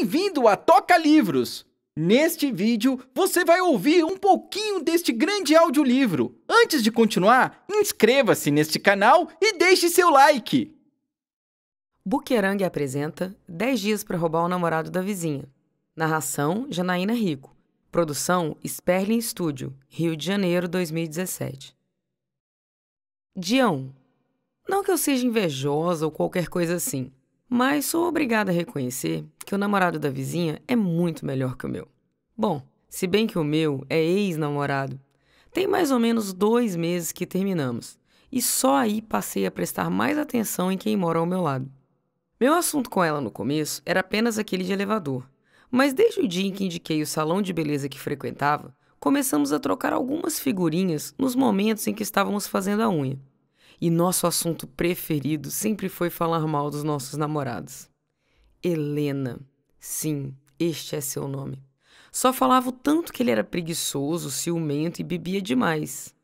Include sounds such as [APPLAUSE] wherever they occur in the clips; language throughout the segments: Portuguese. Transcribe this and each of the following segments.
Bem-vindo a Toca Livros! Neste vídeo, você vai ouvir um pouquinho deste grande audiolivro. Antes de continuar, inscreva-se neste canal e deixe seu like! Bukerang apresenta 10 dias para roubar o namorado da vizinha. Narração, Janaína Rico. Produção, Sperling Studio, Rio de Janeiro, 2017. Dia Não que eu seja invejosa ou qualquer coisa assim. Mas sou obrigada a reconhecer que o namorado da vizinha é muito melhor que o meu. Bom, se bem que o meu é ex-namorado. Tem mais ou menos dois meses que terminamos, e só aí passei a prestar mais atenção em quem mora ao meu lado. Meu assunto com ela no começo era apenas aquele de elevador, mas desde o dia em que indiquei o salão de beleza que frequentava, começamos a trocar algumas figurinhas nos momentos em que estávamos fazendo a unha e nosso assunto preferido sempre foi falar mal dos nossos namorados. Helena. Sim, este é seu nome. Só falava o tanto que ele era preguiçoso, ciumento e bebia demais.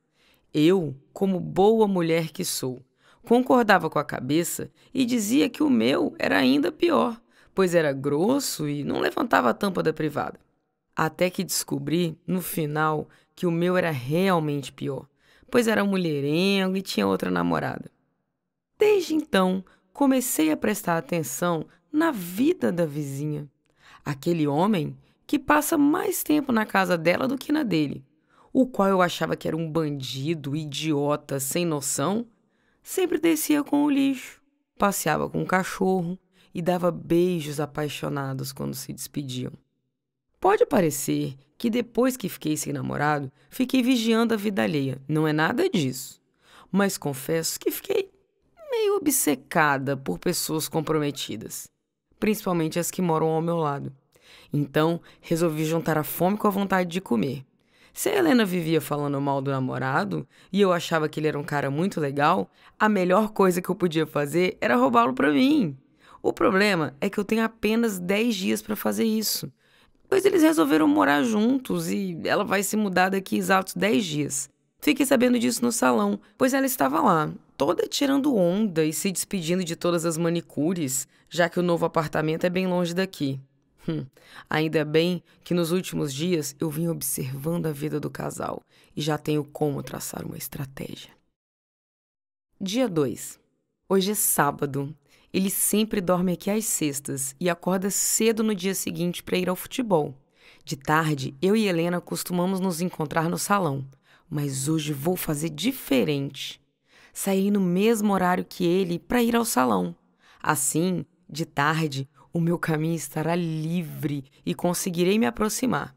Eu, como boa mulher que sou, concordava com a cabeça e dizia que o meu era ainda pior, pois era grosso e não levantava a tampa da privada. Até que descobri, no final, que o meu era realmente pior pois era mulherengo e tinha outra namorada. Desde então, comecei a prestar atenção na vida da vizinha. Aquele homem que passa mais tempo na casa dela do que na dele, o qual eu achava que era um bandido, idiota, sem noção, sempre descia com o lixo, passeava com o cachorro e dava beijos apaixonados quando se despediam. Pode parecer que depois que fiquei sem namorado, fiquei vigiando a vida alheia. Não é nada disso. Mas confesso que fiquei meio obcecada por pessoas comprometidas, principalmente as que moram ao meu lado. Então, resolvi juntar a fome com a vontade de comer. Se a Helena vivia falando mal do namorado e eu achava que ele era um cara muito legal, a melhor coisa que eu podia fazer era roubá-lo para mim. O problema é que eu tenho apenas 10 dias para fazer isso. Depois eles resolveram morar juntos e ela vai se mudar daqui exatos 10 dias. Fiquei sabendo disso no salão, pois ela estava lá, toda tirando onda e se despedindo de todas as manicures, já que o novo apartamento é bem longe daqui. Hum, ainda bem que nos últimos dias eu vim observando a vida do casal e já tenho como traçar uma estratégia. Dia 2. Hoje é sábado ele sempre dorme aqui às sextas e acorda cedo no dia seguinte para ir ao futebol. De tarde, eu e Helena costumamos nos encontrar no salão, mas hoje vou fazer diferente. Saí no mesmo horário que ele para ir ao salão. Assim, de tarde, o meu caminho estará livre e conseguirei me aproximar.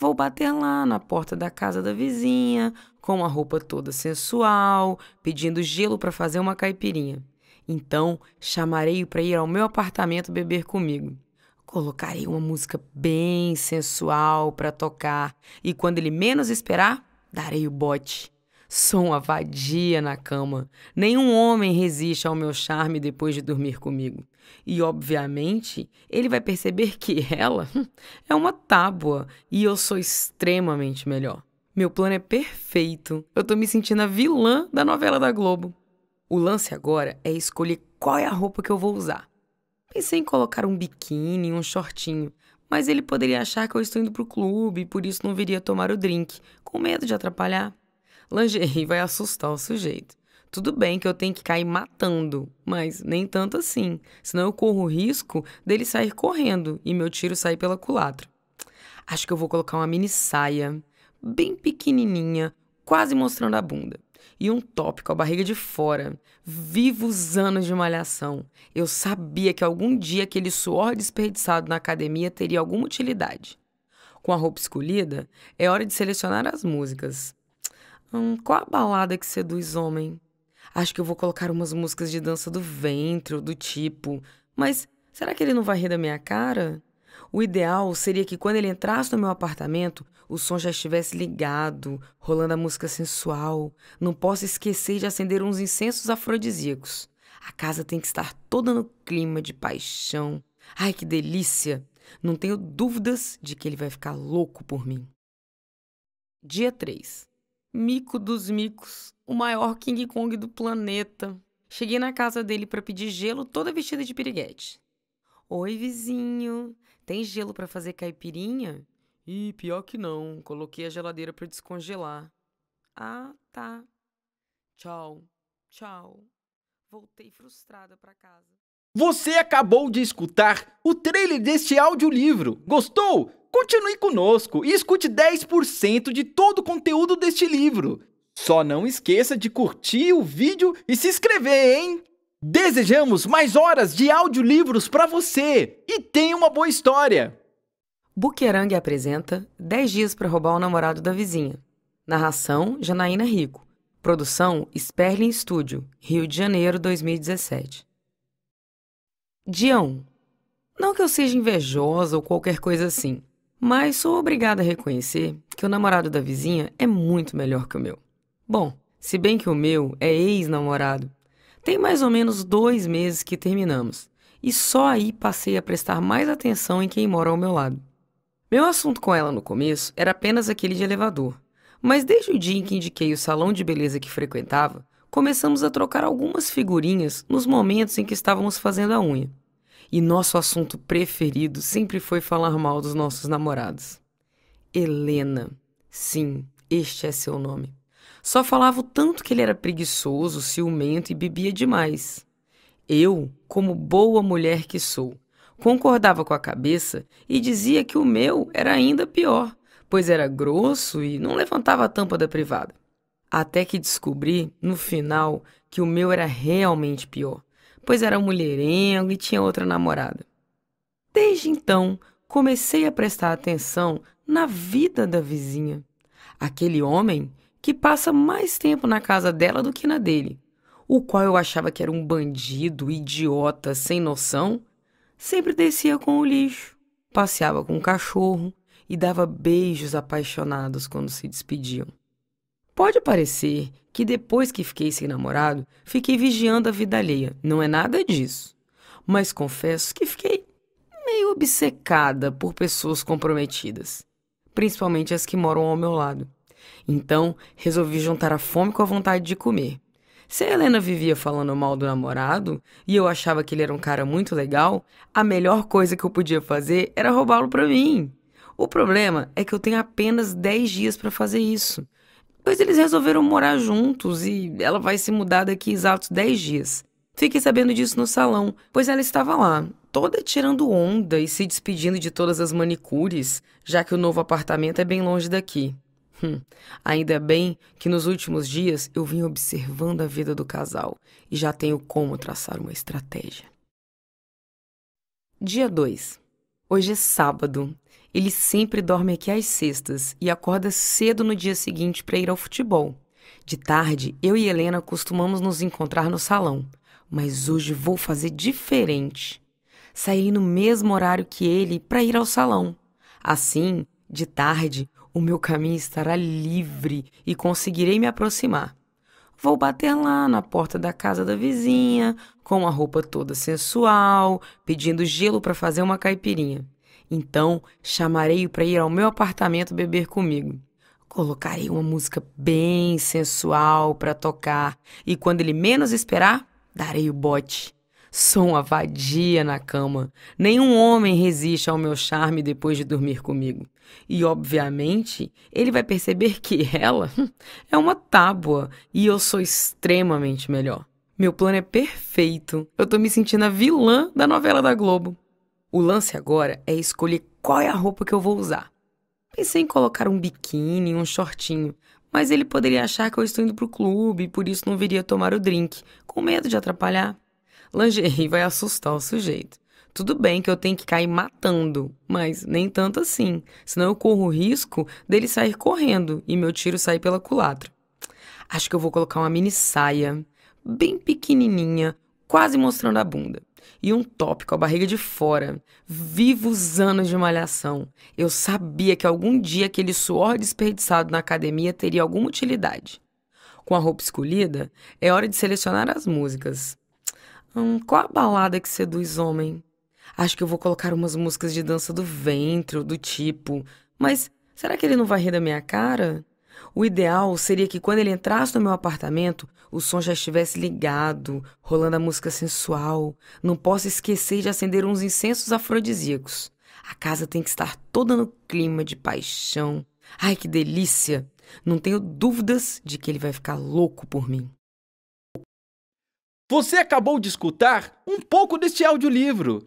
Vou bater lá na porta da casa da vizinha, com a roupa toda sensual, pedindo gelo para fazer uma caipirinha. Então chamarei-o para ir ao meu apartamento beber comigo. Colocarei uma música bem sensual para tocar e quando ele menos esperar, darei o bote. Sou uma vadia na cama. Nenhum homem resiste ao meu charme depois de dormir comigo. E, obviamente, ele vai perceber que ela [LAUGHS] é uma tábua e eu sou extremamente melhor. Meu plano é perfeito. Eu tô me sentindo a vilã da novela da Globo. O lance agora é escolher qual é a roupa que eu vou usar. Pensei em colocar um biquíni, um shortinho, mas ele poderia achar que eu estou indo pro clube e por isso não viria tomar o drink, com medo de atrapalhar. Lingerie vai assustar o sujeito. Tudo bem que eu tenho que cair matando, mas nem tanto assim, senão eu corro o risco dele sair correndo e meu tiro sair pela culatra. Acho que eu vou colocar uma mini saia, bem pequenininha, quase mostrando a bunda e um top com a barriga de fora. Vivos anos de malhação. Eu sabia que algum dia aquele suor desperdiçado na academia teria alguma utilidade. Com a roupa escolhida, é hora de selecionar as músicas. Hum, qual a balada que seduz homem? Acho que eu vou colocar umas músicas de dança do ventre, do tipo. Mas será que ele não vai rir da minha cara? O ideal seria que quando ele entrasse no meu apartamento, o som já estivesse ligado, rolando a música sensual. Não posso esquecer de acender uns incensos afrodisíacos. A casa tem que estar toda no clima de paixão. Ai, que delícia! Não tenho dúvidas de que ele vai ficar louco por mim. Dia 3. Mico dos micos, o maior King Kong do planeta. Cheguei na casa dele para pedir gelo, toda vestida de piriguete. Oi, vizinho. Tem gelo para fazer caipirinha? Ih, pior que não. Coloquei a geladeira para descongelar. Ah, tá. Tchau. Tchau. Voltei frustrada para casa. Você acabou de escutar o trailer deste audiolivro. Gostou? Continue conosco e escute 10% de todo o conteúdo deste livro. Só não esqueça de curtir o vídeo e se inscrever, hein? Desejamos mais horas de audiolivros para você e tenha uma boa história! Bukerang apresenta 10 dias para roubar o namorado da vizinha. Narração Janaína Rico. Produção Sperling Studio, Rio de Janeiro, 2017. Dia 1. Não que eu seja invejosa ou qualquer coisa assim, mas sou obrigada a reconhecer que o namorado da vizinha é muito melhor que o meu. Bom, se bem que o meu é ex-namorado. Tem mais ou menos dois meses que terminamos, e só aí passei a prestar mais atenção em quem mora ao meu lado. Meu assunto com ela no começo era apenas aquele de elevador, mas desde o dia em que indiquei o salão de beleza que frequentava, começamos a trocar algumas figurinhas nos momentos em que estávamos fazendo a unha. E nosso assunto preferido sempre foi falar mal dos nossos namorados. Helena. Sim, este é seu nome. Só falava o tanto que ele era preguiçoso, ciumento e bebia demais. Eu, como boa mulher que sou, Concordava com a cabeça e dizia que o meu era ainda pior, pois era grosso e não levantava a tampa da privada. Até que descobri, no final, que o meu era realmente pior, pois era mulherengo e tinha outra namorada. Desde então, comecei a prestar atenção na vida da vizinha. Aquele homem que passa mais tempo na casa dela do que na dele, o qual eu achava que era um bandido, idiota, sem noção, sempre descia com o lixo, passeava com o cachorro e dava beijos apaixonados quando se despediam. Pode parecer que depois que fiquei sem namorado, fiquei vigiando a vida alheia. Não é nada disso. Mas confesso que fiquei meio obcecada por pessoas comprometidas, principalmente as que moram ao meu lado. Então, resolvi juntar a fome com a vontade de comer. Se a Helena vivia falando mal do namorado e eu achava que ele era um cara muito legal, a melhor coisa que eu podia fazer era roubá-lo para mim. O problema é que eu tenho apenas 10 dias para fazer isso. Pois eles resolveram morar juntos e ela vai se mudar daqui exatos 10 dias. Fiquei sabendo disso no salão, pois ela estava lá, toda tirando onda e se despedindo de todas as manicures, já que o novo apartamento é bem longe daqui. Hum, ainda bem que nos últimos dias eu vim observando a vida do casal e já tenho como traçar uma estratégia. Dia 2. Hoje é sábado. Ele sempre dorme aqui às sextas e acorda cedo no dia seguinte para ir ao futebol. De tarde, eu e Helena costumamos nos encontrar no salão, mas hoje vou fazer diferente. Sairei no mesmo horário que ele para ir ao salão. Assim, de tarde, o meu caminho estará livre e conseguirei me aproximar. Vou bater lá na porta da casa da vizinha, com a roupa toda sensual, pedindo gelo para fazer uma caipirinha. Então, chamarei-o para ir ao meu apartamento beber comigo. Colocarei uma música bem sensual para tocar e quando ele menos esperar, darei o bote. Sou uma vadia na cama. Nenhum homem resiste ao meu charme depois de dormir comigo. E, obviamente, ele vai perceber que [LAUGHS] ela é uma tábua e eu sou extremamente melhor. Meu plano é perfeito. Eu tô me sentindo a vilã da novela da Globo. O lance agora é escolher qual é a roupa que eu vou usar. Pensei em colocar um biquíni, um shortinho, mas ele poderia achar que eu estou indo pro clube e por isso não viria tomar o drink, com medo de atrapalhar. Lingerie vai assustar o sujeito. Tudo bem que eu tenho que cair matando, mas nem tanto assim, senão eu corro o risco dele sair correndo e meu tiro sair pela culatra. Acho que eu vou colocar uma mini saia, bem pequenininha, quase mostrando a bunda. E um top com a barriga de fora. Vivos anos de malhação. Eu sabia que algum dia aquele suor desperdiçado na academia teria alguma utilidade. Com a roupa escolhida, é hora de selecionar as músicas. Hum, qual a balada que seduz homem? Acho que eu vou colocar umas músicas de dança do ventre, do tipo. Mas será que ele não vai rir da minha cara? O ideal seria que quando ele entrasse no meu apartamento, o som já estivesse ligado, rolando a música sensual. Não posso esquecer de acender uns incensos afrodisíacos. A casa tem que estar toda no clima de paixão. Ai, que delícia! Não tenho dúvidas de que ele vai ficar louco por mim. Você acabou de escutar um pouco deste audiolivro.